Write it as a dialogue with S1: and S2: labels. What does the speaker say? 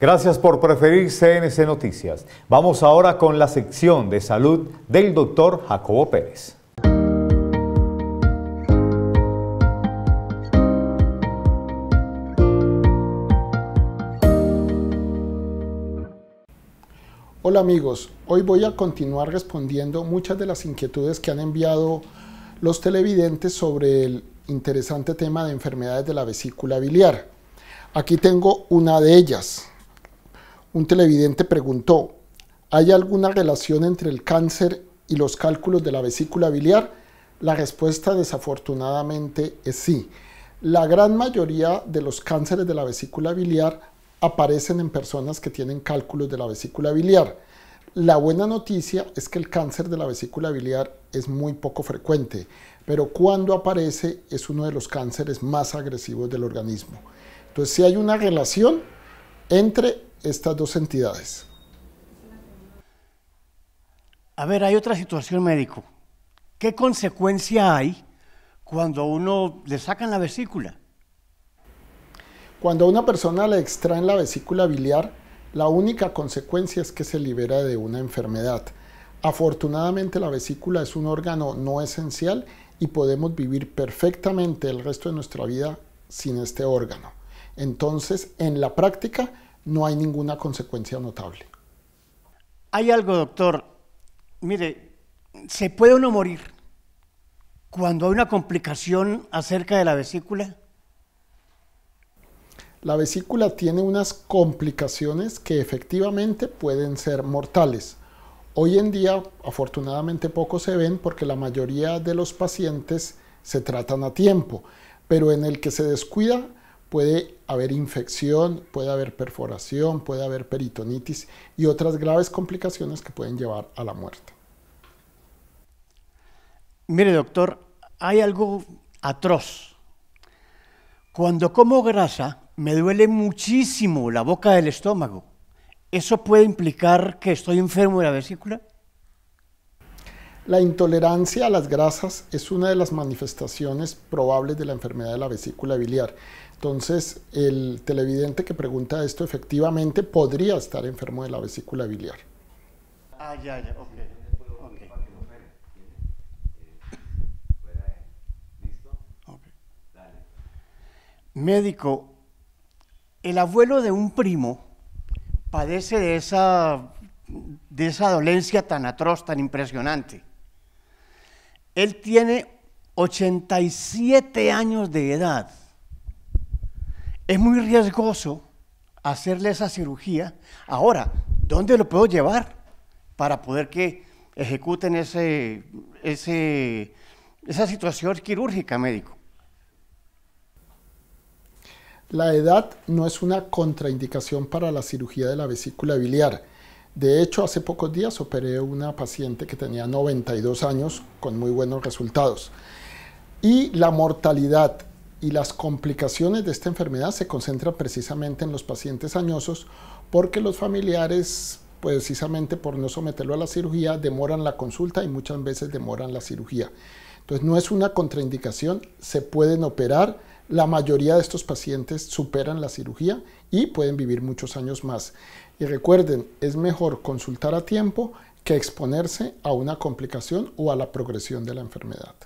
S1: Gracias por preferir CNC Noticias. Vamos ahora con la sección de salud del doctor Jacobo Pérez.
S2: Hola amigos, hoy voy a continuar respondiendo muchas de las inquietudes que han enviado los televidentes sobre el interesante tema de enfermedades de la vesícula biliar. Aquí tengo una de ellas un televidente preguntó, ¿hay alguna relación entre el cáncer y los cálculos de la vesícula biliar? La respuesta desafortunadamente es sí. La gran mayoría de los cánceres de la vesícula biliar aparecen en personas que tienen cálculos de la vesícula biliar. La buena noticia es que el cáncer de la vesícula biliar es muy poco frecuente, pero cuando aparece es uno de los cánceres más agresivos del organismo. Entonces, si hay una relación, entre estas dos entidades. A ver, hay otra situación médico. ¿Qué consecuencia hay cuando uno le sacan la vesícula? Cuando a una persona le extraen la vesícula biliar, la única consecuencia es que se libera de una enfermedad. Afortunadamente la vesícula es un órgano no esencial y podemos vivir perfectamente el resto de nuestra vida sin este órgano. Entonces, en la práctica no hay ninguna consecuencia notable.
S1: Hay algo, doctor. Mire, ¿se puede uno morir cuando hay una complicación acerca de la vesícula?
S2: La vesícula tiene unas complicaciones que efectivamente pueden ser mortales. Hoy en día, afortunadamente, poco se ven porque la mayoría de los pacientes se tratan a tiempo, pero en el que se descuida, puede haber infección, puede haber perforación, puede haber peritonitis y otras graves complicaciones que pueden llevar a la muerte. Mire, doctor,
S1: hay algo atroz. Cuando como grasa, me duele muchísimo la boca del estómago. ¿Eso puede implicar que
S2: estoy enfermo de la vesícula? La intolerancia a las grasas es una de las manifestaciones probables de la enfermedad de la vesícula biliar. Entonces, el televidente que pregunta esto efectivamente podría estar enfermo de la vesícula biliar.
S1: Ah, ya, ya, ok. médico, el abuelo de un primo padece de esa, de esa dolencia tan atroz, tan impresionante. Él tiene 87 años de edad. Es muy riesgoso hacerle esa cirugía. Ahora, ¿dónde lo puedo llevar para poder que ejecuten ese, esa situación quirúrgica, médico?
S2: La edad no es una contraindicación para la cirugía de la vesícula biliar de hecho, hace pocos días operé una paciente que tenía 92 años con muy buenos resultados. Y la mortalidad y las complicaciones de esta enfermedad se concentran precisamente en los pacientes añosos porque los familiares, precisamente por no someterlo a la cirugía, demoran la consulta y muchas veces demoran la cirugía. Entonces no es una contraindicación, se pueden operar la mayoría de estos pacientes superan la cirugía y pueden vivir muchos años más. Y recuerden, es mejor consultar a tiempo que exponerse a una complicación o a la progresión de la enfermedad.